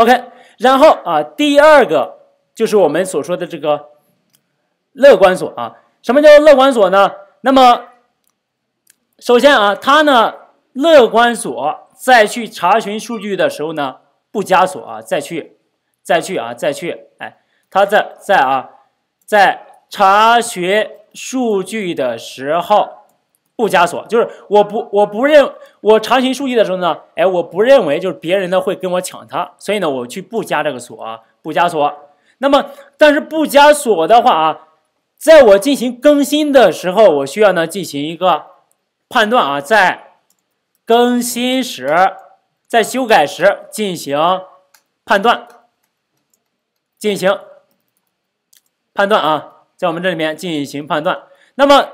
OK，然后啊，第二个就是我们所说的这个乐观锁啊。什么叫乐观锁呢？那么，首先啊，它呢乐观锁在去查询数据的时候呢不加锁啊，再去，再去啊，再去，哎，它在在啊，在查询数据的时候。不加锁，就是我不我不认我查询数据的时候呢，哎，我不认为就是别人呢会跟我抢它，所以呢，我去不加这个锁，不加锁。那么，但是不加锁的话啊，在我进行更新的时候，我需要呢进行一个判断啊，在更新时，在修改时进行判断，进行判断啊，在我们这里面进行判断。那么。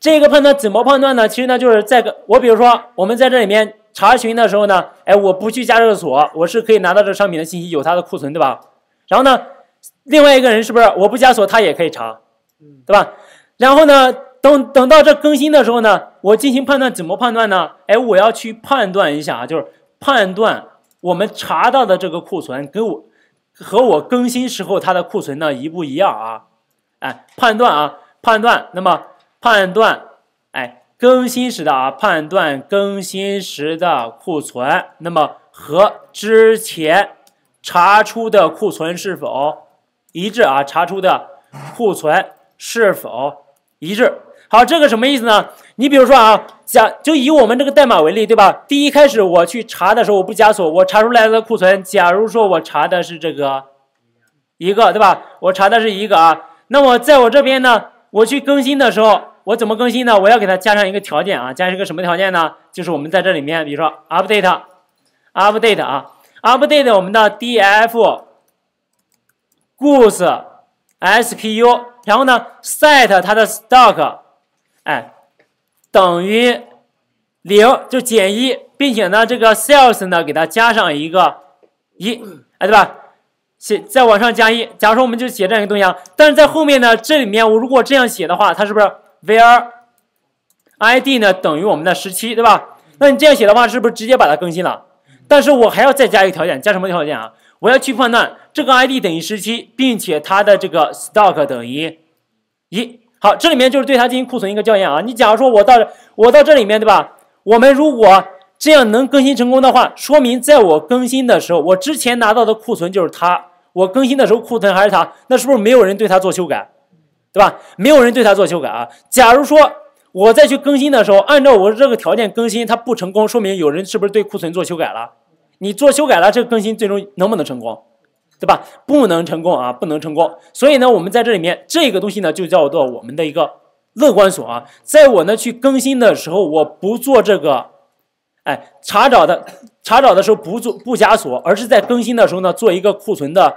这个判断怎么判断呢？其实呢，就是在个我比如说，我们在这里面查询的时候呢，哎，我不去加这个锁，我是可以拿到这商品的信息，有它的库存，对吧？然后呢，另外一个人是不是我不加锁，他也可以查，对吧？然后呢，等等到这更新的时候呢，我进行判断，怎么判断呢？哎，我要去判断一下啊，就是判断我们查到的这个库存，跟我和我更新时候它的库存呢一不一样啊？哎，判断啊，判断，那么。判断，哎，更新时的啊，判断更新时的库存，那么和之前查出的库存是否一致啊？查出的库存是否一致？好，这个什么意思呢？你比如说啊，假就以我们这个代码为例，对吧？第一开始我去查的时候，我不加锁，我查出来的库存，假如说我查的是这个一个，对吧？我查的是一个啊，那么在我这边呢，我去更新的时候。我怎么更新呢？我要给它加上一个条件啊！加上一个什么条件呢？就是我们在这里面，比如说 update，update 啊，update 我们的 df goods spu，然后呢，set 它的 stock 哎等于零，就减一，并且呢，这个 sales 呢给它加上一个一，哎，对吧？写再往上加一。假如说我们就写这样一个东西啊，但是在后面呢，这里面我如果这样写的话，它是不是？Where ID 呢等于我们的十七，对吧？那你这样写的话，是不是直接把它更新了？但是我还要再加一个条件，加什么条件啊？我要去判断这个 ID 等于十七，并且它的这个 stock 等于一。好，这里面就是对它进行库存一个校验啊。你假如说我到我到这里面对吧，我们如果这样能更新成功的话，说明在我更新的时候，我之前拿到的库存就是它，我更新的时候库存还是它，那是不是没有人对它做修改？对吧？没有人对它做修改啊。假如说我再去更新的时候，按照我这个条件更新，它不成功，说明有人是不是对库存做修改了？你做修改了，这更新最终能不能成功？对吧？不能成功啊，不能成功。所以呢，我们在这里面这个东西呢，就叫做我们的一个乐观锁啊。在我呢去更新的时候，我不做这个，哎，查找的查找的时候不做不加锁，而是在更新的时候呢，做一个库存的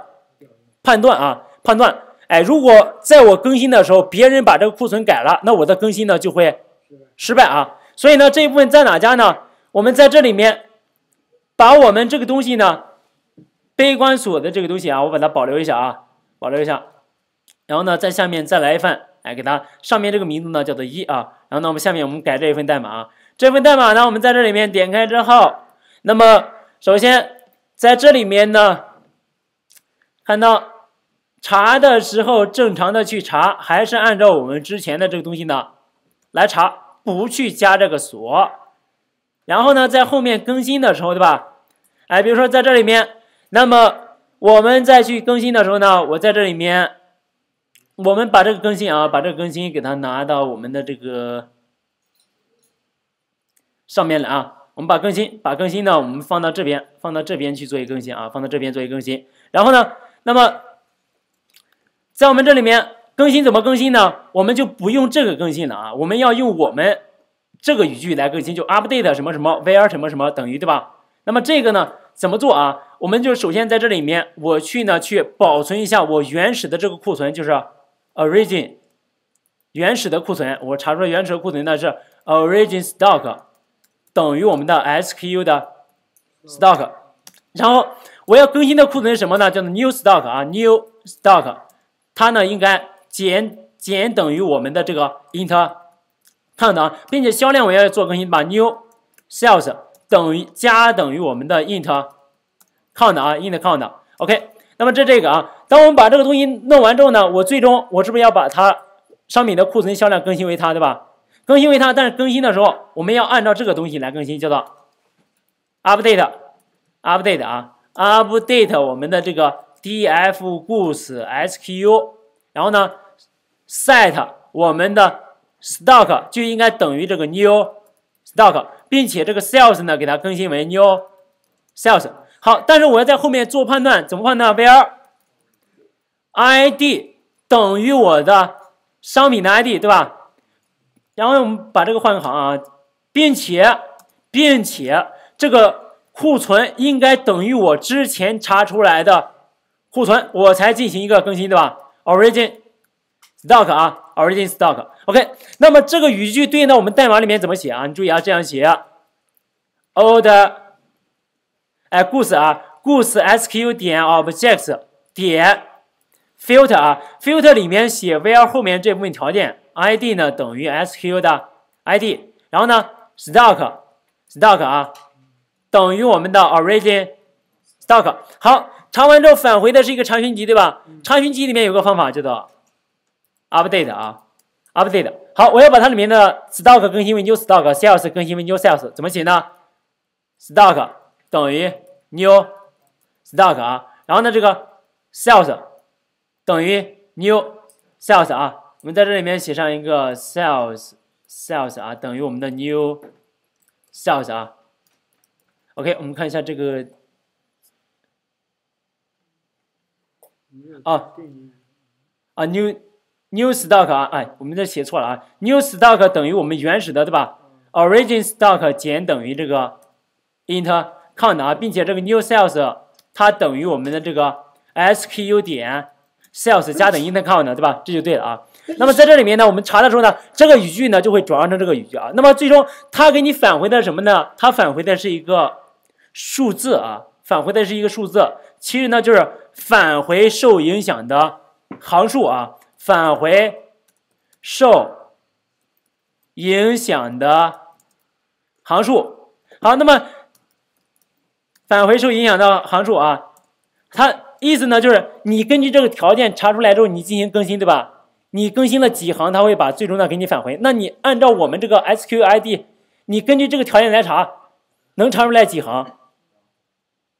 判断啊，判断。哎，如果在我更新的时候，别人把这个库存改了，那我的更新呢就会失败啊。所以呢，这一部分在哪家呢？我们在这里面把我们这个东西呢，悲观锁的这个东西啊，我把它保留一下啊，保留一下。然后呢，在下面再来一份，哎，给它上面这个名字呢叫做一啊。然后呢，我们下面我们改这一份代码，啊，这份代码呢，我们在这里面点开之后，那么首先在这里面呢，看到。查的时候正常的去查，还是按照我们之前的这个东西呢来查，不去加这个锁。然后呢，在后面更新的时候，对吧？哎，比如说在这里面，那么我们再去更新的时候呢，我在这里面，我们把这个更新啊，把这个更新给它拿到我们的这个上面来啊。我们把更新，把更新呢，我们放到这边，放到这边去做一个更新啊，放到这边做一更新。然后呢，那么。在我们这里面更新怎么更新呢？我们就不用这个更新了啊，我们要用我们这个语句来更新，就 update 什么什么 w h e r e 什么什么等于对吧？那么这个呢怎么做啊？我们就首先在这里面，我去呢去保存一下我原始的这个库存，就是 origin 原始的库存，我查出来原始的库存呢是 origin stock 等于我们的 SKU 的 stock，然后我要更新的库存是什么呢？叫做 new stock 啊 new stock。它呢应该减减等于我们的这个 int count，并且销量我要做更新，把 new sales 等于加等于我们的 int count 啊 int count。OK，那么这这个啊，当我们把这个东西弄完之后呢，我最终我是不是要把它商品的库存销量更新为它，对吧？更新为它，但是更新的时候我们要按照这个东西来更新，叫做 update update 啊 update 我们的这个。Df goods sku，然后呢，set 我们的 stock 就应该等于这个 new stock，并且这个 sales 呢给它更新为 new sales。好，但是我要在后面做判断，怎么判断？Where id 等于我的商品的 id，对吧？然后我们把这个换个行啊，并且并且这个库存应该等于我之前查出来的。库存我才进行一个更新，对吧？Origin stock 啊，Origin stock。OK，那么这个语句对应到我们代码里面怎么写啊？你注意啊，这样写，old 哎 goods 啊 goods s q 点 objects 点 filter 啊 filter 里面写 where 后面这部分条件，ID 呢等于 s q 的 ID，然后呢 stock stock 啊等于我们的 Origin stock。好。查完之后返回的是一个查询集，对吧？查询集里面有个方法叫做 update 啊，update。好，我要把它里面的 stock 更新为 new stock，sales 更新为 new sales，怎么写呢？stock 等于 new stock 啊，然后呢这个 sales 等于 new sales 啊，我们在这里面写上一个 sales sales 啊等于我们的 new sales 啊。OK，我们看一下这个。啊啊，new new stock 啊，哎，我们这写错了啊，new stock 等于我们原始的对吧？origin stock 减等于这个 int count 啊，并且这个 new sales 它等于我们的这个 sku 点 sales 加等于 int count 对吧？这就对了啊。那么在这里面呢，我们查的时候呢，这个语句呢就会转换成这个语句啊。那么最终它给你返回的什么呢？它返回的是一个数字啊。返回的是一个数字，其实呢就是返回受影响的行数啊，返回受影响的行数。好，那么返回受影响的行数啊，它意思呢就是你根据这个条件查出来之后，你进行更新，对吧？你更新了几行，它会把最终的给你返回。那你按照我们这个 SQL ID，你根据这个条件来查，能查出来几行？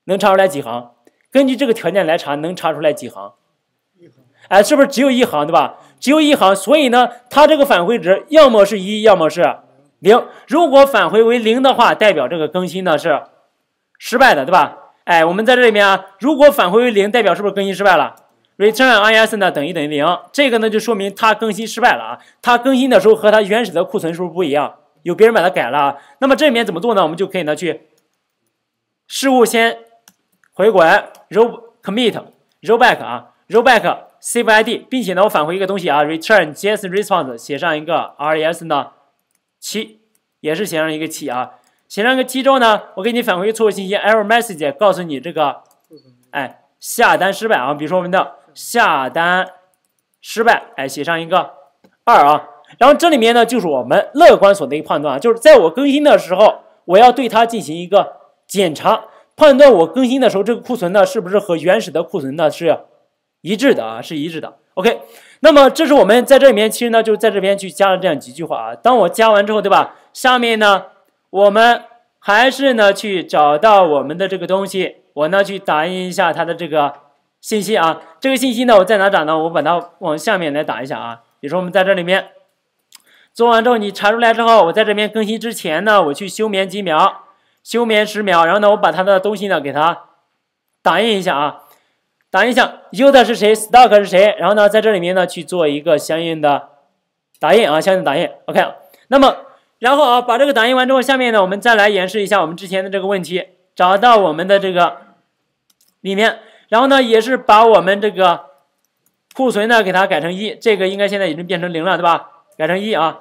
能查出来几行？根据这个条件来查，能查出来几行？哎，是不是只有一行，对吧？只有一行，所以呢，它这个返回值要么是一，要么是零。如果返回为零的话，代表这个更新呢是失败的，对吧？哎，我们在这里面啊，如果返回为零，代表是不是更新失败了？return i s 呢等于等于零，这个呢就说明它更新失败了啊。它更新的时候和它原始的库存是不是不一样？有别人把它改了啊？那么这里面怎么做呢？我们就可以呢去事务先。回滚，roll commit，roll back 啊，roll back save id，并且呢，我返回一个东西啊，return json response 写上一个 res 呢，七也是写上一个七啊，写上一个七之后呢，我给你返回一个错误信息，error message 告诉你这个，哎，下单失败啊，比如说我们的下单失败，哎，写上一个二啊，然后这里面呢，就是我们乐观所的一个判断，就是在我更新的时候，我要对它进行一个检查。判断我更新的时候，这个库存呢是不是和原始的库存呢是一致的啊？是一致的。OK，那么这是我们在这里面，其实呢就在这边去加了这样几句话啊。当我加完之后，对吧？下面呢我们还是呢去找到我们的这个东西，我呢去打印一下它的这个信息啊。这个信息呢我在哪找呢？我把它往下面来打一下啊。比如说我们在这里面做完之后，你查出来之后，我在这边更新之前呢，我去休眠几秒。休眠十秒，然后呢，我把它的东西呢给它打印一下啊，打印一下，U 的是谁，Stock 是谁，然后呢，在这里面呢去做一个相应的打印啊，相应的打印，OK。那么，然后啊，把这个打印完之后，下面呢，我们再来演示一下我们之前的这个问题，找到我们的这个里面，然后呢，也是把我们这个库存呢给它改成一，这个应该现在已经变成零了对吧？改成一啊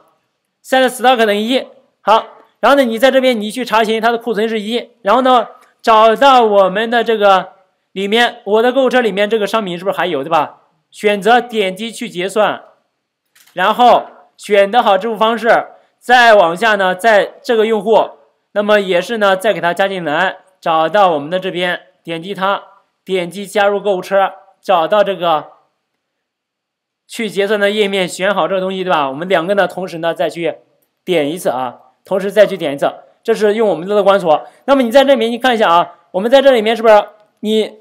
，set Stock 等于一，好。然后呢，你在这边你去查询它的库存是一，然后呢，找到我们的这个里面我的购物车里面这个商品是不是还有，对吧？选择点击去结算，然后选择好支付方式，再往下呢，在这个用户，那么也是呢，再给它加进来，找到我们的这边点击它，点击加入购物车，找到这个去结算的页面，选好这个东西，对吧？我们两个呢同时呢再去点一次啊。同时再去点一次，这是用我们的观锁。那么你在这里面你看一下啊，我们在这里面是不是你，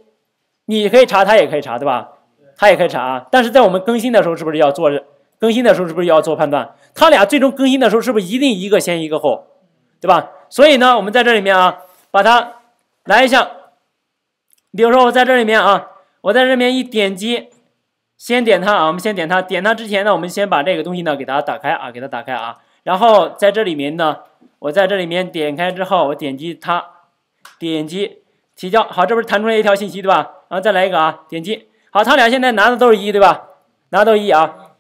你可以查，他也可以查，对吧？他也可以查啊。但是在我们更新的时候，是不是要做更新的时候是不是要做判断？他俩最终更新的时候是不是一定一个先一个后，对吧？所以呢，我们在这里面啊，把它来一下。比如说我在这里面啊，我在这里面一点击，先点它啊，我们先点它。点它之前呢，我们先把这个东西呢给它打开啊，给它打开啊。然后在这里面呢，我在这里面点开之后，我点击它，点击提交。好，这不是弹出来一条信息，对吧？然后再来一个啊，点击。好，他俩现在拿的都是一，对吧？拿都一啊。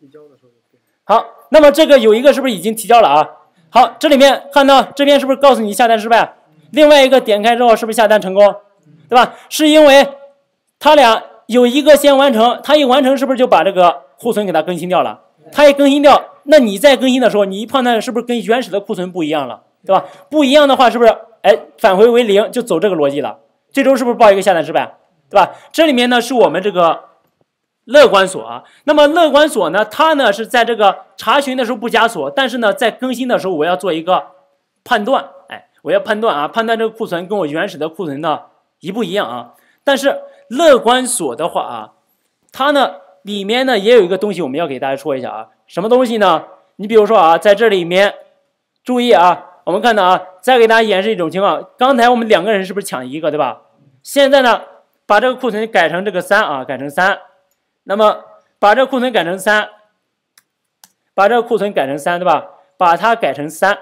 提交的时候好，那么这个有一个是不是已经提交了啊？好，这里面看到这边是不是告诉你下单失败？另外一个点开之后是不是下单成功？对吧？是因为他俩有一个先完成，他一完成是不是就把这个。库存给它更新掉了，它一更新掉，那你再更新的时候，你一判断是不是跟原始的库存不一样了，对吧？不一样的话，是不是哎，返回为零就走这个逻辑了？最终是不是报一个下单失败，对吧？这里面呢是我们这个乐观锁，啊，那么乐观锁呢，它呢是在这个查询的时候不加锁，但是呢在更新的时候我要做一个判断，哎，我要判断啊，判断这个库存跟我原始的库存呢一不一样啊？但是乐观锁的话啊，它呢？里面呢也有一个东西，我们要给大家说一下啊，什么东西呢？你比如说啊，在这里面，注意啊，我们看到啊，再给大家演示一种情况。刚才我们两个人是不是抢一个，对吧？现在呢，把这个库存改成这个三啊，改成三。那么把这个库存改成三，把这个库存改成三，对吧？把它改成三。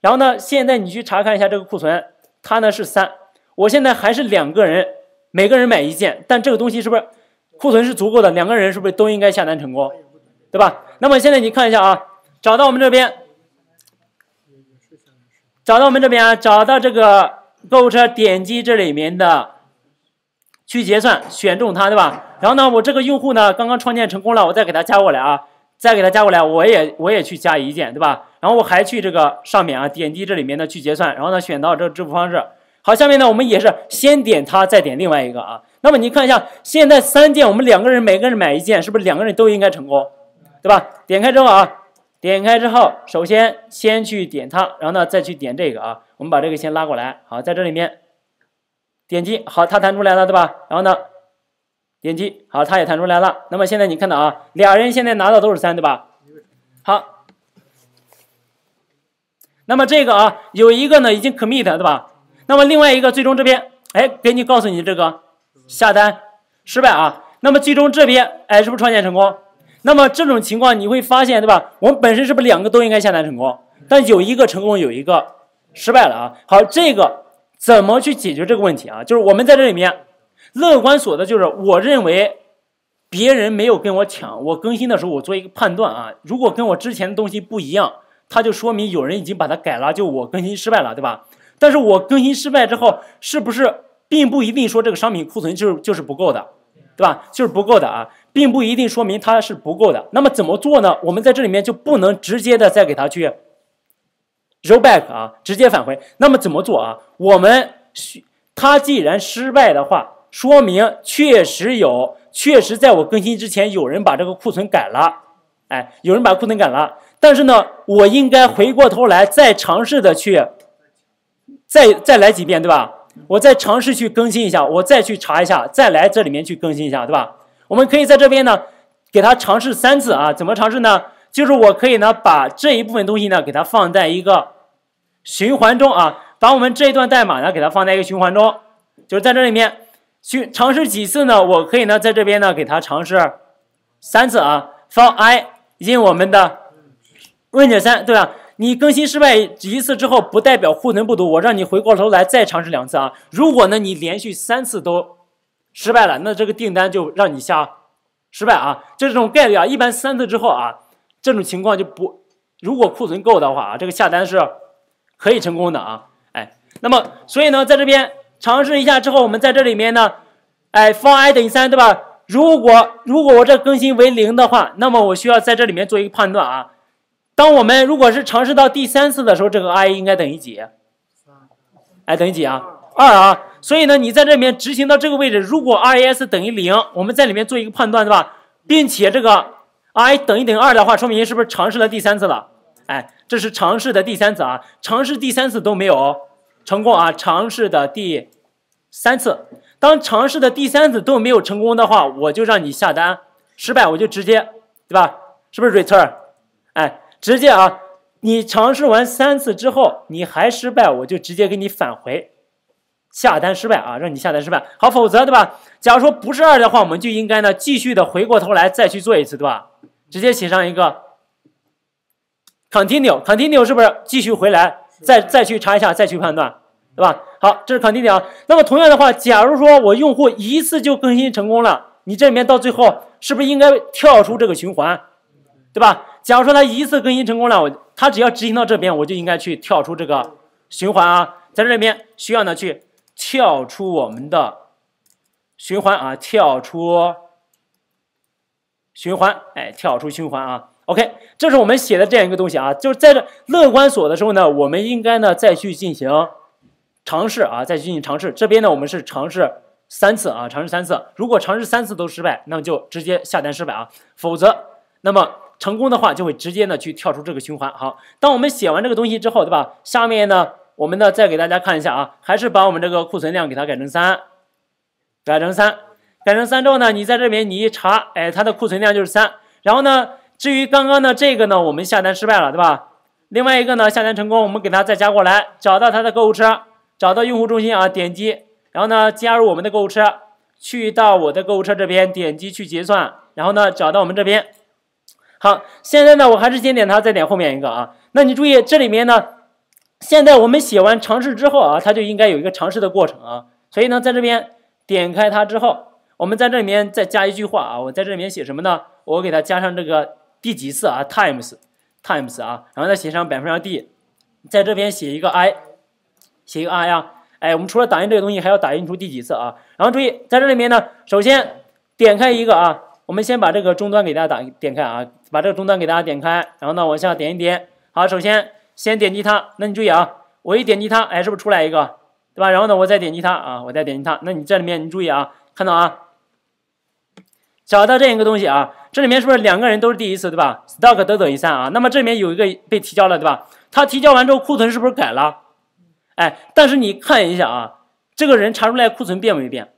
然后呢，现在你去查看一下这个库存，它呢是三。我现在还是两个人，每个人买一件，但这个东西是不是？库存是足够的，两个人是不是都应该下单成功，对吧？那么现在你看一下啊，找到我们这边，找到我们这边，啊，找到这个购物车，点击这里面的去结算，选中它，对吧？然后呢，我这个用户呢刚刚创建成功了，我再给他加过来啊，再给他加过来，我也我也去加一件，对吧？然后我还去这个上面啊，点击这里面的去结算，然后呢选到这支付方式。好，下面呢我们也是先点它，再点另外一个啊。那么你看一下，现在三件，我们两个人每个人买一件，是不是两个人都应该成功？对吧？点开之后啊，点开之后，首先先去点它，然后呢再去点这个啊，我们把这个先拉过来。好，在这里面点击，好，它弹出来了，对吧？然后呢，点击，好，它也弹出来了。那么现在你看到啊，俩人现在拿到都是三，对吧？好，那么这个啊，有一个呢已经 commit，对吧？那么另外一个最终这边，哎，给你告诉你这个。下单失败啊，那么最终这边哎是不是创建成功？那么这种情况你会发现对吧？我们本身是不是两个都应该下单成功，但有一个成功，有一个失败了啊？好，这个怎么去解决这个问题啊？就是我们在这里面乐观所得，就是我认为别人没有跟我抢，我更新的时候我做一个判断啊，如果跟我之前的东西不一样，它就说明有人已经把它改了，就我更新失败了，对吧？但是我更新失败之后是不是？并不一定说这个商品库存就是就是不够的，对吧？就是不够的啊，并不一定说明它是不够的。那么怎么做呢？我们在这里面就不能直接的再给它去 rollback 啊，直接返回。那么怎么做啊？我们需它既然失败的话，说明确实有，确实在我更新之前有人把这个库存改了，哎，有人把库存改了。但是呢，我应该回过头来再尝试的去，再再来几遍，对吧？我再尝试去更新一下，我再去查一下，再来这里面去更新一下，对吧？我们可以在这边呢，给它尝试三次啊？怎么尝试呢？就是我可以呢，把这一部分东西呢，给它放在一个循环中啊，把我们这一段代码呢，给它放在一个循环中，就是在这里面去尝试几次呢？我可以呢，在这边呢，给它尝试三次啊。for i in 我们的 n 问题三，对吧？你更新失败一次之后，不代表库存不足，我让你回过头来再尝试两次啊！如果呢，你连续三次都失败了，那这个订单就让你下失败啊！这种概率啊，一般三次之后啊，这种情况就不，如果库存够的话啊，这个下单是可以成功的啊！哎，那么所以呢，在这边尝试一下之后，我们在这里面呢，哎，方 i 等于三，对吧？如果如果我这更新为零的话，那么我需要在这里面做一个判断啊。当我们如果是尝试到第三次的时候，这个 i 应该等于几？哎，等于几啊？二啊。所以呢，你在这里面执行到这个位置，如果 i s 等于零，我们在里面做一个判断，对吧？并且这个 i 等于等于二的话，说明是不是尝试了第三次了？哎，这是尝试的第三次啊！尝试第三次都没有成功啊！尝试的第三次，当尝试的第三次都没有成功的话，我就让你下单失败，我就直接，对吧？是不是 return？哎。直接啊，你尝试完三次之后，你还失败，我就直接给你返回，下单失败啊，让你下单失败。好，否则对吧？假如说不是二的话，我们就应该呢继续的回过头来再去做一次，对吧？直接写上一个 continue，continue 是不是继续回来，再再去查一下，再去判断，对吧？好，这是 continue 啊。那么同样的话，假如说我用户一次就更新成功了，你这里面到最后是不是应该跳出这个循环，对吧？假如说它一次更新成功了，我它只要执行到这边，我就应该去跳出这个循环啊，在这边需要呢去跳出我们的循环啊，跳出循环，哎，跳出循环啊。OK，这是我们写的这样一个东西啊，就是在这乐观锁的时候呢，我们应该呢再去进行尝试啊，再去进行尝试。这边呢，我们是尝试三次啊，尝试三次。如果尝试三次都失败，那么就直接下单失败啊，否则，那么。成功的话，就会直接呢去跳出这个循环。好，当我们写完这个东西之后，对吧？下面呢，我们呢再给大家看一下啊，还是把我们这个库存量给它改成三，改成三，改成三之后呢，你在这边你一查，哎，它的库存量就是三。然后呢，至于刚刚呢这个呢，我们下单失败了，对吧？另外一个呢下单成功，我们给它再加过来。找到它的购物车，找到用户中心啊，点击，然后呢加入我们的购物车，去到我的购物车这边点击去结算，然后呢找到我们这边。好，现在呢，我还是先点它，再点后面一个啊。那你注意这里面呢，现在我们写完尝试之后啊，它就应该有一个尝试的过程啊。所以呢，在这边点开它之后，我们在这里面再加一句话啊。我在这里面写什么呢？我给它加上这个第几次啊，times，times 啊，然后再写上百分号 d，在这边写一个 i，写一个 i 呀。哎，我们除了打印这个东西，还要打印出第几次啊。然后注意在这里面呢，首先点开一个啊。我们先把这个终端给大家打点开啊，把这个终端给大家点开，然后呢往下点一点。好，首先先点击它，那你注意啊，我一点击它，哎，是不是出来一个，对吧？然后呢，我再点击它啊，我再点击它，那你这里面你注意啊，看到啊，找到这一个东西啊，这里面是不是两个人都是第一次，对吧？stock 都等于三啊，那么这里面有一个被提交了，对吧？他提交完之后库存是不是改了？哎，但是你看一下啊，这个人查出来库存变没变？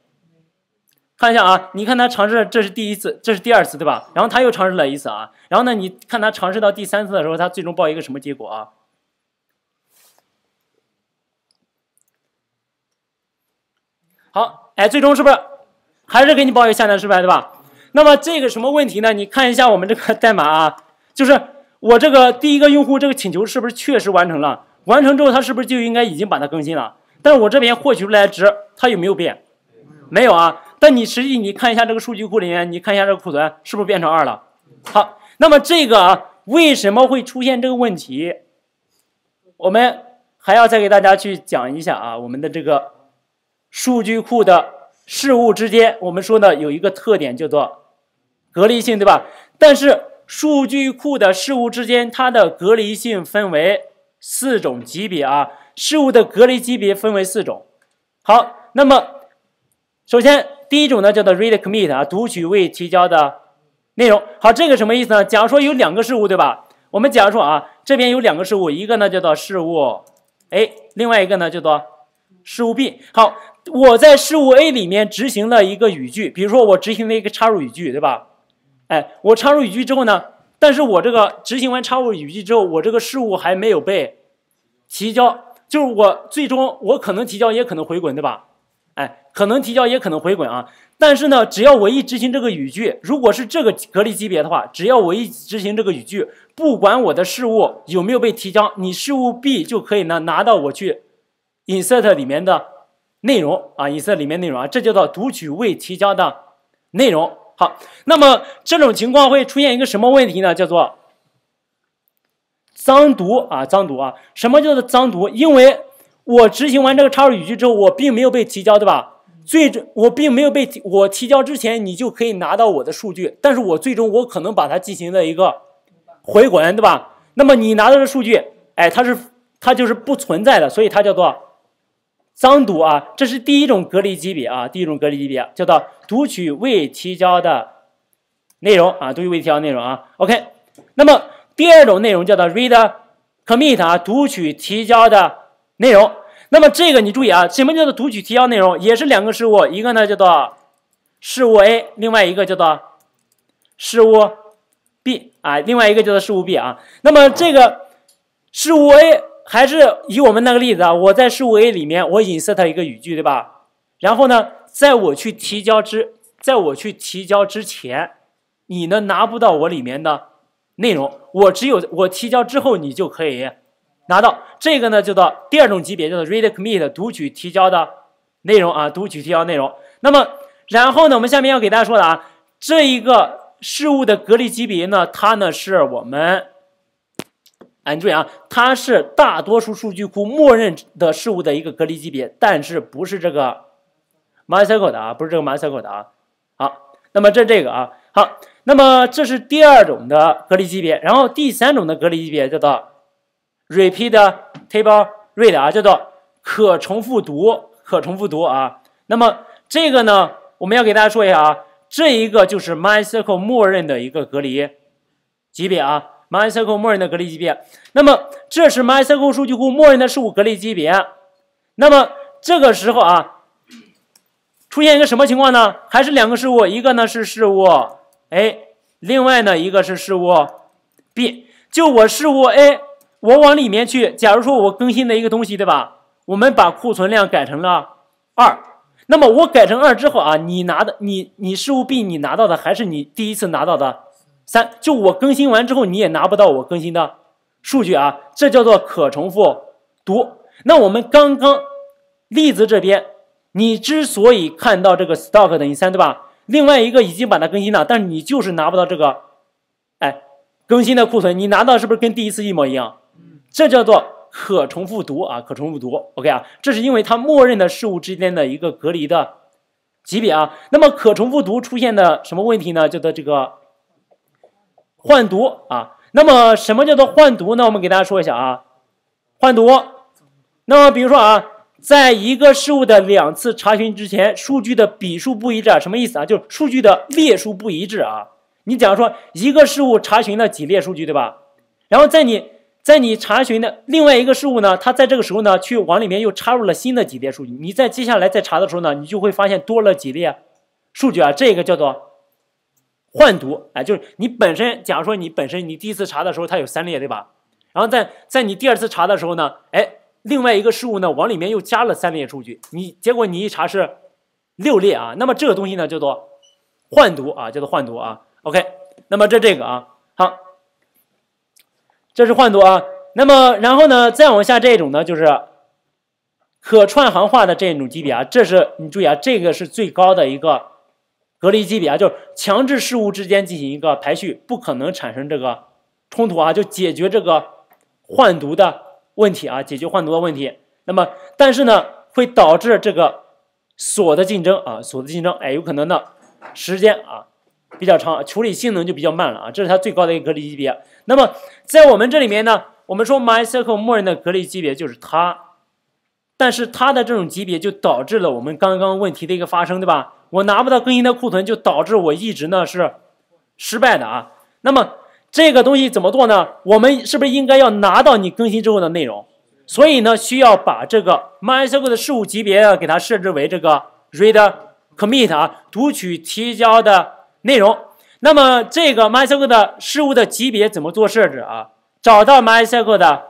看一下啊，你看他尝试，这是第一次，这是第二次，对吧？然后他又尝试了一次啊，然后呢，你看他尝试到第三次的时候，他最终报一个什么结果啊？好，哎，最终是不是还是给你报一个下单，失败，对吧？那么这个什么问题呢？你看一下我们这个代码啊，就是我这个第一个用户这个请求是不是确实完成了？完成之后，他是不是就应该已经把它更新了？但是我这边获取出来值，它有没有变？没有啊。但你实际你看一下这个数据库里面，你看一下这个库存是不是变成二了？好，那么这个啊，为什么会出现这个问题？我们还要再给大家去讲一下啊，我们的这个数据库的事物之间，我们说呢有一个特点叫做隔离性，对吧？但是数据库的事物之间，它的隔离性分为四种级别啊，事物的隔离级别分为四种。好，那么首先。第一种呢，叫做 read commit 啊，读取未提交的内容。好，这个什么意思呢？假如说有两个事物，对吧？我们假如说啊，这边有两个事物，一个呢叫做事物 A，另外一个呢叫做事物 B。好，我在事物 A 里面执行了一个语句，比如说我执行了一个插入语句，对吧？哎，我插入语句之后呢，但是我这个执行完插入语句之后，我这个事物还没有被提交，就是我最终我可能提交，也可能回滚，对吧？哎，可能提交也可能回滚啊。但是呢，只要我一执行这个语句，如果是这个隔离级别的话，只要我一执行这个语句，不管我的事务有没有被提交，你事务 B 就可以呢拿到我去 insert 里面的内容啊，insert 里面内容啊，这叫做读取未提交的内容。好，那么这种情况会出现一个什么问题呢？叫做脏读啊，脏读啊。什么叫做脏读？因为我执行完这个插入语句之后，我并没有被提交，对吧？最终我并没有被我提交之前，你就可以拿到我的数据，但是我最终我可能把它进行了一个回滚，对吧？那么你拿到的数据，哎，它是它就是不存在的，所以它叫做脏读啊。这是第一种隔离级别啊，第一种隔离级别叫做读取未提交的内容啊，读取未提交内容啊。OK，那么第二种内容叫做 read commit 啊，读取提交的内容。那么这个你注意啊，什么叫做读取提交内容？也是两个事务，一个呢叫做事务 A，另外一个叫做事务 B 啊，另外一个叫做事务 B 啊。那么这个事务 A 还是以我们那个例子啊，我在事务 A 里面我隐 r 它一个语句，对吧？然后呢，在我去提交之，在我去提交之前，你呢拿不到我里面的内容，我只有我提交之后你就可以。拿到这个呢，就到第二种级别，叫做 read commit，读取提交的内容啊，读取提交内容。那么，然后呢，我们下面要给大家说的啊，这一个事物的隔离级别呢，它呢是我们，哎，注意啊，它是大多数数据库默认的事物的一个隔离级别，但是不是这个 m y c r s q l 的啊，不是这个 m y c r s q l 的啊。好，那么这这个啊，好，那么这是第二种的隔离级别，然后第三种的隔离级别叫做。r e p e a t Table Read 啊，叫做可重复读，可重复读啊。那么这个呢，我们要给大家说一下啊，这一个就是 MySQL 默认的一个隔离级别啊，MySQL 默认的隔离级别。那么这是 MySQL 数据库默认的事务隔离级别。那么这个时候啊，出现一个什么情况呢？还是两个事物，一个呢是事物 A，另外呢一个是事物 B。就我事物 A。我往里面去，假如说我更新的一个东西，对吧？我们把库存量改成了二，那么我改成二之后啊，你拿的，你你事务 B 你拿到的还是你第一次拿到的三？就我更新完之后，你也拿不到我更新的数据啊，这叫做可重复读。那我们刚刚例子这边，你之所以看到这个 stock 等于三，对吧？另外一个已经把它更新了，但是你就是拿不到这个，哎，更新的库存，你拿到是不是跟第一次一模一样？这叫做可重复读啊，可重复读，OK 啊，这是因为它默认的事物之间的一个隔离的级别啊。那么可重复读出现的什么问题呢？叫做这个换读啊。那么什么叫做换读呢？我们给大家说一下啊，换读。那么比如说啊，在一个事物的两次查询之前，数据的笔数不一致，啊，什么意思啊？就是数据的列数不一致啊。你假如说一个事物查询了几列数据，对吧？然后在你在你查询的另外一个事物呢，它在这个时候呢，去往里面又插入了新的几列数据。你在接下来再查的时候呢，你就会发现多了几列数据啊。这个叫做换读，哎，就是你本身，假如说你本身你第一次查的时候它有三列，对吧？然后在在你第二次查的时候呢，哎，另外一个事物呢往里面又加了三列数据，你结果你一查是六列啊。那么这个东西呢叫做换读啊，叫做换读啊。OK，那么这这个啊。这是幻读啊，那么然后呢，再往下这种呢，就是可串行化的这种级别啊。这是你注意啊，这个是最高的一个隔离级别啊，就是强制事物之间进行一个排序，不可能产生这个冲突啊，就解决这个换读的问题啊，解决换读的问题。那么但是呢，会导致这个锁的竞争啊，锁的竞争，哎，有可能的时间啊。比较长，处理性能就比较慢了啊。这是它最高的一个隔离级别。那么在我们这里面呢，我们说 My Circle 默认的隔离级别就是它，但是它的这种级别就导致了我们刚刚问题的一个发生，对吧？我拿不到更新的库存，就导致我一直呢是失败的啊。那么这个东西怎么做呢？我们是不是应该要拿到你更新之后的内容？所以呢，需要把这个 My Circle 的事务级别啊给它设置为这个 Read Commit 啊，读取提交的。内容，那么这个 MySQL 的事务的级别怎么做设置啊？找到 MySQL 的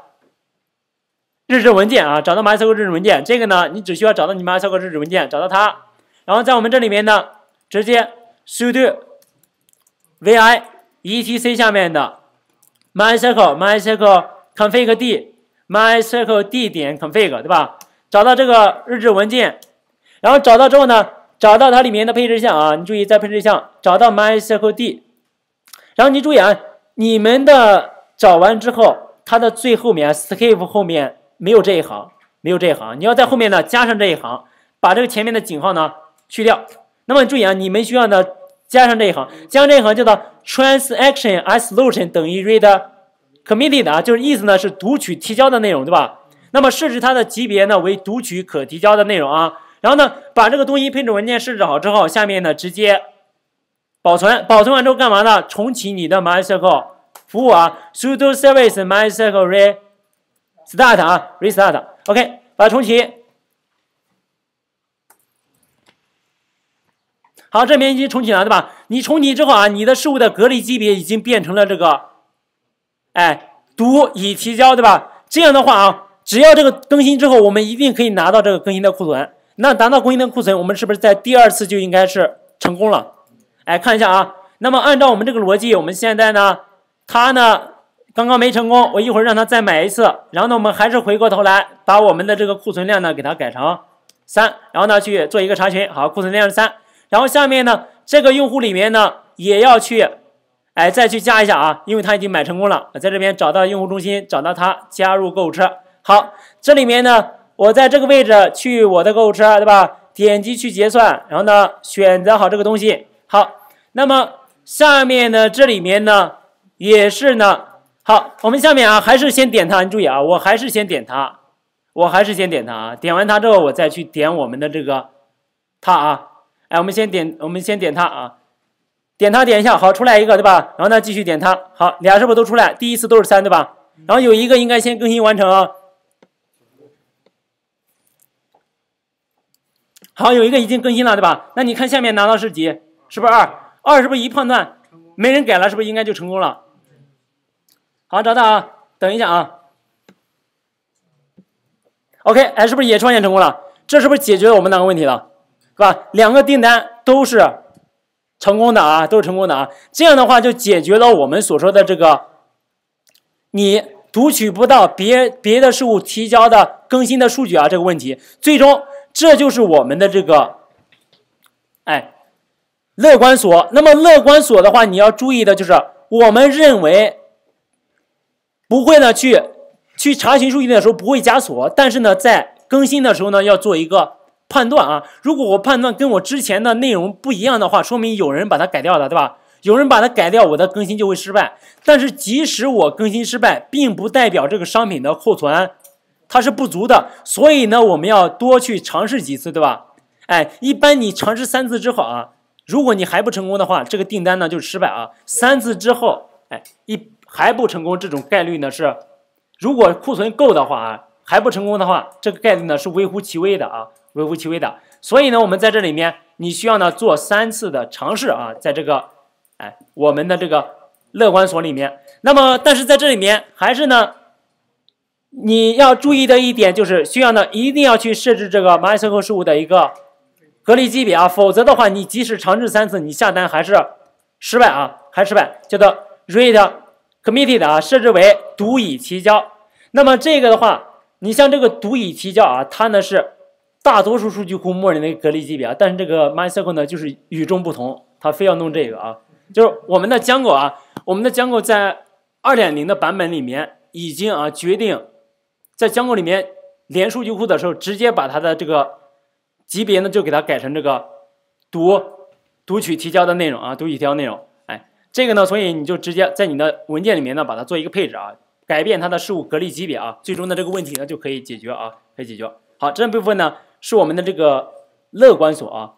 日志文件啊，找到 MySQL 日志文件，这个呢，你只需要找到你 MySQL 日志文件，找到它，然后在我们这里面呢，直接 sudo vi etc 下面的 m y s q l m y s q l config d m y s q l d 点 config 对吧？找到这个日志文件，然后找到之后呢？找到它里面的配置项啊，你注意在配置项找到 mycircled，然后你注意啊，你们的找完之后，它的最后面 save 后面没有这一行，没有这一行，你要在后面呢加上这一行，把这个前面的井号呢去掉。那么你注意啊，你们需要呢加上这一行，加上这一行叫做 transaction isolation 等于 read committed 啊，就是意思呢是读取提交的内容，对吧？那么设置它的级别呢为读取可提交的内容啊。然后呢，把这个东西配置文件设置好之后，下面呢直接保存，保存完之后干嘛呢？重启你的 MySQL 服务啊，sudo service mysql restart 啊，restart，OK，把它重启。好，这边已经重启了，对吧？你重启之后啊，你的事物的隔离级别已经变成了这个，哎，读已提交，对吧？这样的话啊，只要这个更新之后，我们一定可以拿到这个更新的库存。那达到供应的库存，我们是不是在第二次就应该是成功了？哎，看一下啊。那么按照我们这个逻辑，我们现在呢，他呢刚刚没成功，我一会儿让他再买一次。然后呢，我们还是回过头来把我们的这个库存量呢给它改成三，然后呢去做一个查询。好，库存量是三。然后下面呢，这个用户里面呢也要去，哎，再去加一下啊，因为他已经买成功了。在这边找到用户中心，找到他加入购物车。好，这里面呢。我在这个位置去我的购物车，对吧？点击去结算，然后呢，选择好这个东西。好，那么下面呢，这里面呢，也是呢。好，我们下面啊，还是先点它。你注意啊，我还是先点它，我还是先点它啊。点完它之后，我再去点我们的这个它啊。哎，我们先点，我们先点它啊。点它点一下，好，出来一个，对吧？然后呢，继续点它，好，俩是不是都出来？第一次都是三，对吧？然后有一个应该先更新完成啊。好，有一个已经更新了，对吧？那你看下面拿到是几？是不是二？二是不是一判断没人改了？是不是应该就成功了？好，找到啊，等一下啊。OK，哎，是不是也创建成功了？这是不是解决了我们那个问题了？是吧？两个订单都是成功的啊，都是成功的啊。这样的话就解决了我们所说的这个你读取不到别别的事物提交的更新的数据啊这个问题，最终。这就是我们的这个，哎，乐观锁。那么乐观锁的话，你要注意的就是，我们认为不会呢去去查询数据的时候不会加锁，但是呢，在更新的时候呢，要做一个判断啊。如果我判断跟我之前的内容不一样的话，说明有人把它改掉了，对吧？有人把它改掉，我的更新就会失败。但是即使我更新失败，并不代表这个商品的库存。它是不足的，所以呢，我们要多去尝试几次，对吧？哎，一般你尝试三次之后啊，如果你还不成功的话，这个订单呢就是失败啊。三次之后，哎，一还不成功，这种概率呢是，如果库存够的话啊，还不成功的话，这个概率呢是微乎其微的啊，微乎其微的。所以呢，我们在这里面，你需要呢做三次的尝试啊，在这个，哎，我们的这个乐观所里面。那么，但是在这里面还是呢。你要注意的一点就是，需要呢一定要去设置这个 MySQL 事务的一个隔离级别啊，否则的话，你即使尝试三次，你下单还是失败啊，还失败，叫做 Read Committed 啊，设置为读已提交。那么这个的话，你像这个读已提交啊，它呢是大多数数据库默认的隔离级别啊，但是这个 MySQL 呢就是与众不同，它非要弄这个啊，就是我们的 Django 啊，我们的 Django 在二点零的版本里面已经啊决定。在 Django 里面连数据库的时候，直接把它的这个级别呢，就给它改成这个读读取提交的内容啊，读取提交内容。哎，这个呢，所以你就直接在你的文件里面呢，把它做一个配置啊，改变它的事务隔离级别啊，最终的这个问题呢，就可以解决啊，可以解决。好，这部分呢是我们的这个乐观锁啊。